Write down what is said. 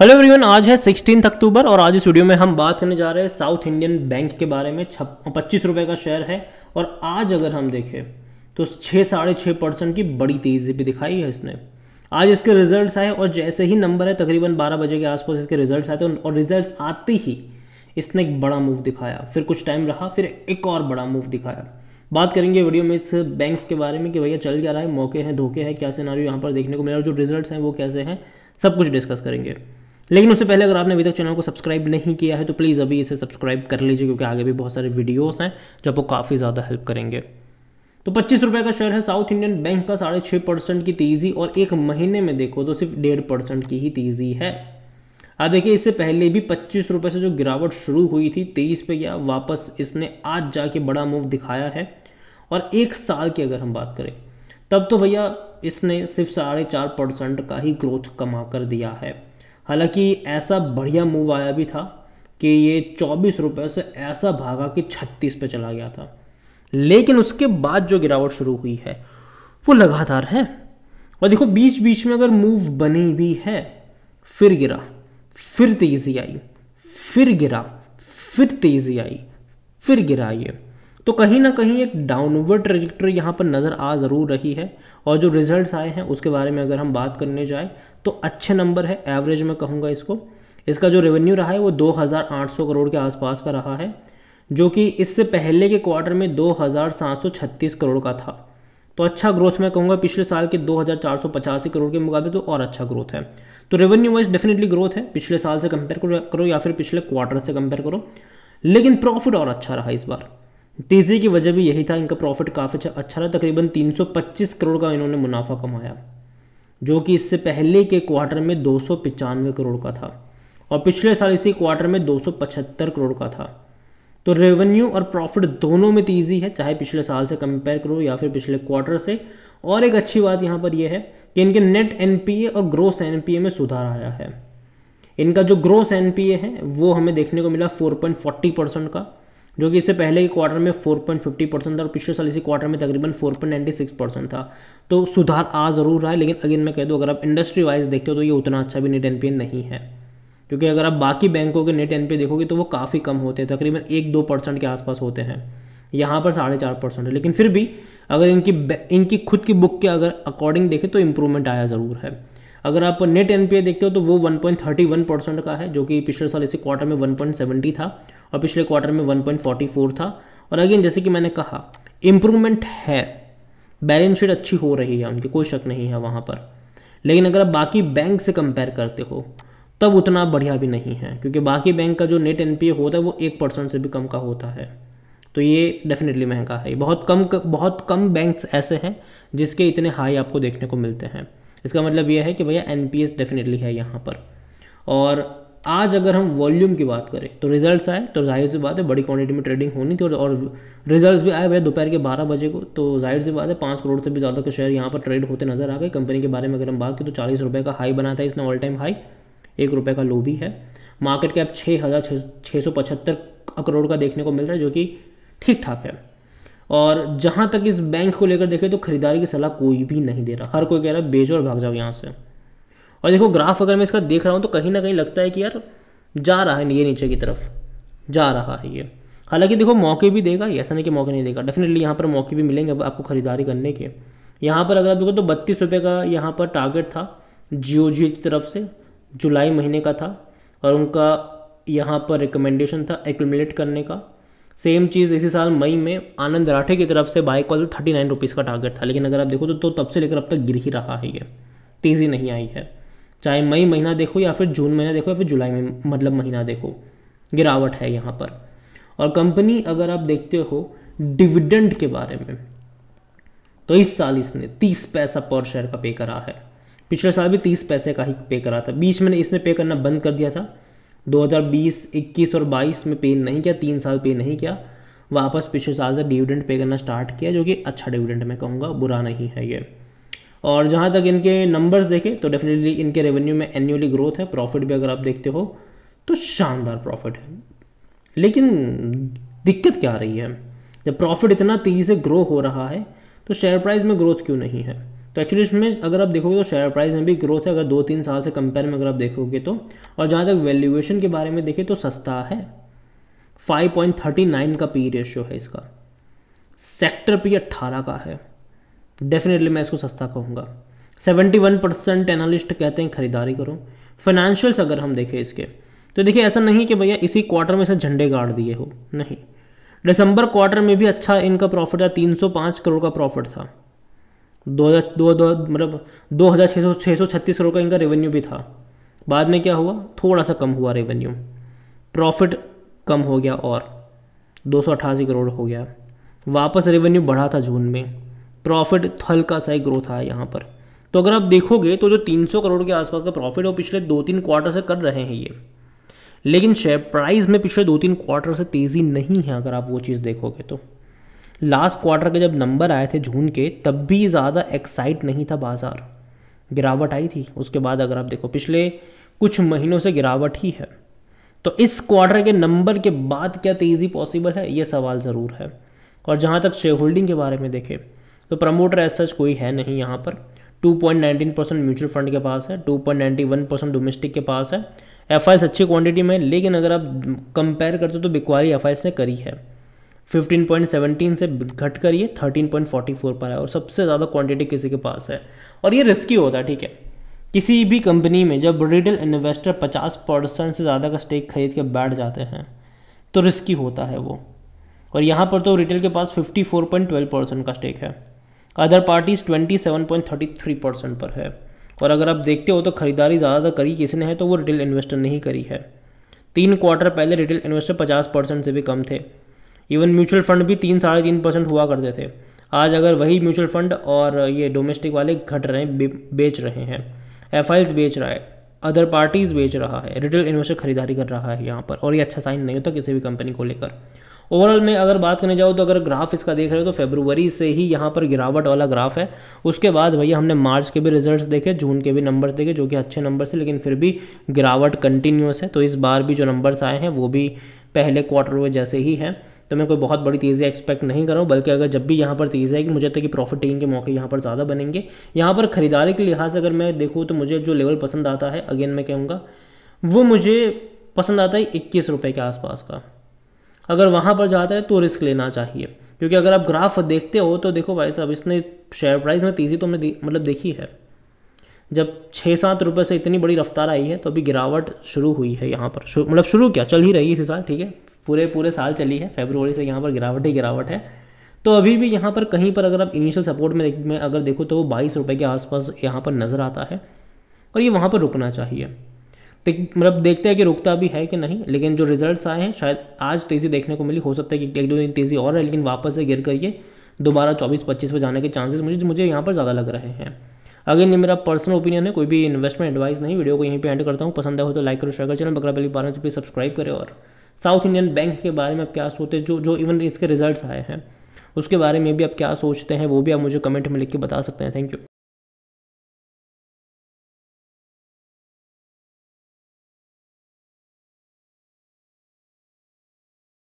hello everyone आज है sixteen अक्टूबर और आज इस वीडियो में हम बात करने जा रहे हैं साउथ इंडियन बैंक के बारे में छप पच्चीस रुपये का शेयर है और आज अगर हम देखें तो छः साढ़े छः परसेंट की बड़ी तेज़ी भी दिखाई है इसने आज इसके रिजल्ट्स आए और जैसे ही नंबर है तकरीबन बारह बजे के आसपास इसके रिजल्ट आए थे और रिजल्ट आते ही इसने एक बड़ा मूव दिखाया फिर कुछ टाइम रहा फिर एक और बड़ा मूव दिखाया बात करेंगे वीडियो में इस बैंक के बारे में कि भैया चल क्या रहा है मौके हैं धोखे हैं क्या सिनारी यहाँ पर देखने को मिला और जो रिज़ल्ट हैं वो कैसे हैं सब कुछ डिस्कस करेंगे लेकिन उससे पहले अगर आपने अभी तक चैनल को सब्सक्राइब नहीं किया है तो प्लीज़ अभी इसे सब्सक्राइब कर लीजिए क्योंकि आगे भी बहुत सारे वीडियोस हैं जो आपको काफ़ी ज़्यादा हेल्प करेंगे तो पच्चीस रुपये का शेयर है साउथ इंडियन बैंक का साढ़े छः परसेंट की तेज़ी और एक महीने में देखो तो सिर्फ डेढ़ परसेंट की ही तेज़ी है अब देखिए इससे पहले भी पच्चीस रुपये से जो गिरावट शुरू हुई थी तेईस पे गया वापस इसने आज जाके बड़ा मूव दिखाया है और एक साल की अगर हम बात करें तब तो भैया इसने सिर्फ साढ़े चार परसेंट का ही ग्रोथ कमा कर दिया है हालांकि ऐसा बढ़िया मूव आया भी था कि ये चौबीस रुपये से ऐसा भागा कि छत्तीस पे चला गया था लेकिन उसके बाद जो गिरावट शुरू हुई है वो लगातार है और देखो बीच बीच में अगर मूव बनी भी है फिर गिरा फिर तेज़ी आई फिर गिरा फिर तेज़ी आई फिर गिरा ये तो कहीं ना कहीं एक डाउनवर्ड ट्रेजिक्ट्री यहाँ पर नज़र आ ज़रूर रही है और जो रिजल्ट्स आए हैं उसके बारे में अगर हम बात करने जाएँ तो अच्छे नंबर है एवरेज में कहूँगा इसको इसका जो रेवेन्यू रहा है वो 2,800 करोड़ के आसपास का रहा है जो कि इससे पहले के क्वार्टर में 2,736 करोड़ का था तो अच्छा ग्रोथ मैं कहूँगा पिछले साल के दो करोड़ के मुकाबले तो और अच्छा ग्रोथ है तो रेवेन्यू वाइज डेफिनेटली ग्रोथ है पिछले साल से कंपेयर करो या फिर पिछले क्वार्टर से कंपेयर करो लेकिन प्रॉफिट और अच्छा रहा इस बार तेज़ी की वजह भी यही था इनका प्रॉफिट काफ़ी अच्छा-, अच्छा रहा तकरीबन 325 करोड़ का इन्होंने मुनाफा कमाया जो कि इससे पहले के क्वार्टर में दो करोड़ का था और पिछले साल इसी क्वार्टर में दो करोड़ का था तो रेवेन्यू और प्रॉफिट दोनों में तेज़ी है चाहे पिछले साल से कंपेयर करो या फिर पिछले क्वार्टर से और एक अच्छी बात यहाँ पर यह है कि इनके नेट एन और ग्रोस एन में सुधार आया है इनका जो ग्रोस एन है वो हमें देखने को मिला 4.40 परसेंट का जो कि इससे पहले के क्वार्टर में 4.50 परसेंट था और पिछले साल इसी क्वार्टर में तकरीबन 4.96 परसेंट था तो सुधार आ ज़रूर रहा है लेकिन अगेन मैं कह दूँ अगर आप इंडस्ट्री वाइज देखते हो तो ये उतना अच्छा भी नेट एनपीए नहीं है क्योंकि अगर आप बाकी बैंकों के नेट एनपीए देखोगे तो वो काफ़ी कम होते हैं तकरीबन एक दो परसेंट के आसपास होते हैं यहाँ पर साढ़े चार परसेंट है लेकिन फिर भी अगर इनकी इनकी खुद की बुक के अगर अकॉर्डिंग देखें तो इम्प्रूवमेंट आया ज़रूर है अगर आप नेट एनपीए देखते हो तो वो 1.31 परसेंट का है जो कि पिछले साल इसी क्वार्टर में 1.70 था और पिछले क्वार्टर में 1.44 था और अगेन जैसे कि मैंने कहा इम्प्रूवमेंट है बैलेंस शीट अच्छी हो रही है उनकी कोई शक नहीं है वहाँ पर लेकिन अगर आप बाकी बैंक से कंपेयर करते हो तब उतना बढ़िया भी नहीं है क्योंकि बाकी बैंक का जो नेट एनपीए होता है वो एक परसेंट से भी कम का होता है तो ये डेफिनेटली महंगा है बहुत कम बहुत कम बैंक्स ऐसे हैं जिसके इतने हाई आपको देखने को मिलते हैं इसका मतलब ये है कि भैया एन डेफिनेटली है यहाँ पर और आज अगर हम वॉल्यूम की बात करें तो रिजल्ट्स आए तो जाहिर सी बात है बड़ी क्वांटिटी में ट्रेडिंग होनी थी और, रिजल्ट्स भी आए भाई दोपहर के बारह बजे को तो जाहिर सी बात है पाँच करोड़ से भी ज़्यादा के शेयर यहाँ पर ट्रेड होते नजर आ गए कंपनी के बारे में अगर हम बात करें तो चालीस रुपये का हाई बना था इसने ऑल टाइम हाई एक रुपये का लो भी है मार्केट कैप छः हज़ार छः सौ पचहत्तर करोड़ का देखने को मिल रहा है जो कि ठीक ठाक है और जहाँ तक इस बैंक को लेकर देखें तो खरीदारी की सलाह कोई भी नहीं दे रहा हर कोई कह रहा है बेचो और भाग जाओ यहाँ से और देखो ग्राफ अगर मैं इसका देख रहा हूँ तो कहीं ना कहीं लगता है कि यार जा रहा है ये नीचे की तरफ जा रहा है ये हालांकि देखो मौके भी देगा ऐसा नहीं कि मौके नहीं देगा डेफिनेटली यहाँ पर मौके भी मिलेंगे आपको ख़रीदारी करने के यहाँ पर अगर आप देखो तो बत्तीस रुपये का यहाँ पर टारगेट था जियो जियो की तरफ से जुलाई महीने का था और उनका यहाँ पर रिकमेंडेशन था एक्यूमुलेट करने का सेम चीज़ इसी साल मई में आनंद राठे की तरफ से बाइक वाले थर्टी नाइन रुपीज़ का टारगेट था लेकिन अगर आप देखो तो, तो तब से लेकर अब तक गिर ही रहा है ये तेज़ी नहीं आई है चाहे मई महीना देखो या फिर जून महीना देखो या फिर जुलाई में मतलब महीना देखो गिरावट है यहाँ पर और कंपनी अगर आप देखते हो डिविडेंड के बारे में तो इस साल इसने तीस पैसा पर शेयर का पे करा है पिछले साल भी तीस पैसे का ही पे करा था बीच में इसने पे करना बंद कर दिया था 2020, 21 और 22 में पे नहीं किया तीन साल पे नहीं किया वापस पिछले साल से डिविडेंड पे करना स्टार्ट किया जो कि अच्छा डिविडेंड मैं कहूँगा बुरा नहीं है ये और जहाँ तक इनके नंबर्स देखें तो डेफिनेटली इनके रेवेन्यू में एनुअली ग्रोथ है प्रॉफिट भी अगर आप देखते हो तो शानदार प्रॉफिट है लेकिन दिक्कत क्या आ रही है जब प्रॉफिट इतना तेज़ी से ग्रो हो रहा है तो शेयर प्राइस में ग्रोथ क्यों नहीं है तो एक्चुअली इसमें अगर आप देखोगे तो शेयर प्राइस में भी ग्रोथ है अगर दो तीन साल से कंपेयर में अगर आप देखोगे तो और जहाँ तक वैल्यूएशन के बारे में देखें तो सस्ता है 5.39 का पी रेशियो है इसका सेक्टर पी 18 का है डेफिनेटली मैं इसको सस्ता कहूँगा 71 परसेंट एनालिस्ट कहते हैं खरीदारी करो फाइनेंशियल्स अगर हम देखें इसके तो देखिए ऐसा नहीं कि भैया इसी क्वार्टर में से झंडे गाड़ दिए हो नहीं दिसंबर क्वार्टर में भी अच्छा इनका प्रॉफिट था 305 करोड़ का प्रॉफिट था दो हज़ार दो दो मतलब दो हज़ार छः छः सौ छत्तीस करोड़ का इनका रेवेन्यू भी था बाद में क्या हुआ थोड़ा सा कम हुआ रेवेन्यू प्रॉफिट कम हो गया और दो सौ अट्ठासी करोड़ हो गया वापस रेवेन्यू बढ़ा था जून में प्रॉफिट हल्का सा ही ग्रोथ आया यहाँ पर तो अगर आप देखोगे तो जो 300 करोड़ के आसपास का प्रॉफिट वो पिछले दो तीन क्वार्टर से कर रहे हैं ये लेकिन शेयर प्राइस में पिछले दो तीन क्वार्टर से तेज़ी नहीं है अगर आप वो चीज़ देखोगे तो लास्ट क्वार्टर के जब नंबर आए थे जून के तब भी ज़्यादा एक्साइट नहीं था बाज़ार गिरावट आई थी उसके बाद अगर आप देखो पिछले कुछ महीनों से गिरावट ही है तो इस क्वार्टर के नंबर के बाद क्या तेज़ी पॉसिबल है ये सवाल ज़रूर है और जहाँ तक शेयर होल्डिंग के बारे में देखें तो प्रमोटर एज सच कोई है नहीं यहाँ पर 2.19 परसेंट म्यूचुअल फंड के पास है 2.91 परसेंट डोमेस्टिक के पास है एफ अच्छी क्वांटिटी में लेकिन अगर आप कंपेयर करते हो तो बिकवारी एफ ने करी है 15.17 से घट कर ये 13.44 पर है और सबसे ज़्यादा क्वांटिटी किसी के पास है और ये रिस्की होता है ठीक है किसी भी कंपनी में जब रिटेल इन्वेस्टर 50 परसेंट से ज़्यादा का स्टेक खरीद के बैठ जाते हैं तो रिस्की होता है वो और यहाँ पर तो रिटेल के पास 54.12 परसेंट का स्टेक है अदर पार्टीज 27.33 परसेंट पर है और अगर आप देखते हो तो खरीदारी ज़्यादातर करी किसने है तो वो रिटेल इन्वेस्टर नहीं करी है तीन क्वार्टर पहले रिटेल इन्वेस्टर 50 परसेंट से भी कम थे इवन म्यूचुअल फंड भी तीन साढ़े तीन परसेंट हुआ करते थे आज अगर वही म्यूचुअल फंड और ये डोमेस्टिक वाले घट रहे हैं बे, बेच रहे हैं एफ बेच रहा है अदर पार्टीज़ बेच रहा है रिटेल इन्वेस्टर खरीदारी कर रहा है यहाँ पर और ये अच्छा साइन नहीं होता किसी भी कंपनी को लेकर ओवरऑल में अगर बात करने जाओ तो अगर ग्राफ इसका देख रहे हो तो फेब्रुवरी से ही यहाँ पर गिरावट वाला ग्राफ है उसके बाद भैया हमने मार्च के भी रिजल्ट्स देखे जून के भी नंबर्स देखे जो कि अच्छे नंबर्स है लेकिन फिर भी गिरावट कंटिन्यूस है तो इस बार भी जो नंबर्स आए हैं वो भी पहले क्वार्टर में जैसे ही है तो मैं कोई बहुत बड़ी तेज़ी एक्सपेक्ट नहीं कर रहा हूँ बल्कि अगर जब भी यहाँ पर तेज़ी आएगी मुझे तो कि प्रॉफिट टेकिंग के मौके यहाँ पर ज़्यादा बनेंगे यहाँ पर खरीदारी के लिहाज से अगर मैं देखूँ तो मुझे जो लेवल पसंद आता है अगेन मैं कहूँगा वो मुझे पसंद आता है इक्कीस रुपये के आसपास का अगर वहाँ पर जाता है तो रिस्क लेना चाहिए क्योंकि अगर आप ग्राफ देखते हो तो देखो भाई साहब इसने शेयर प्राइस में तेज़ी तो हमने मतलब देखी है जब छः सात रुपये से इतनी बड़ी रफ्तार आई है तो अभी गिरावट शुरू हुई है यहाँ पर मतलब शुरू क्या चल ही रही है इसी साल ठीक है पूरे पूरे साल चली है फेबरवरी से यहाँ पर गिरावट ही गिरावट है तो अभी भी यहाँ पर कहीं पर अगर आप इनिशियल सपोर्ट में, में अगर देखो तो वो बाईस रुपये के आसपास यहाँ पर नज़र आता है और ये वहाँ पर रुकना चाहिए मतलब देखते हैं कि रुकता भी है कि नहीं लेकिन जो रिजल्ट्स आए हैं शायद आज तेज़ी देखने को मिली हो सकता है कि एक दो दिन तेज़ी और है लेकिन वापस से गिर कर ये दोबारा चौबीस पच्चीस पर जाने के चांसेस मुझे मुझे यहाँ पर ज़्यादा लग रहे हैं अगेन ये मेरा पर्सनल ओपिनियन है कोई भी इन्वेस्टमेंट एडवाइस नहीं वीडियो को यहीं पे एंड करता हूँ पसंद आए हो तो लाइक करो शेयर करो चैनल बकरा पहली बार प्लीज़ सब्सक्राइब तो करें और साउथ इंडियन बैंक के बारे में आप क्या सोचते हैं जो जो इवन इसके रिजल्ट्स आए हैं उसके बारे में भी आप क्या सोचते हैं वो भी आप मुझे कमेंट में लिख के बता सकते हैं थैंक यू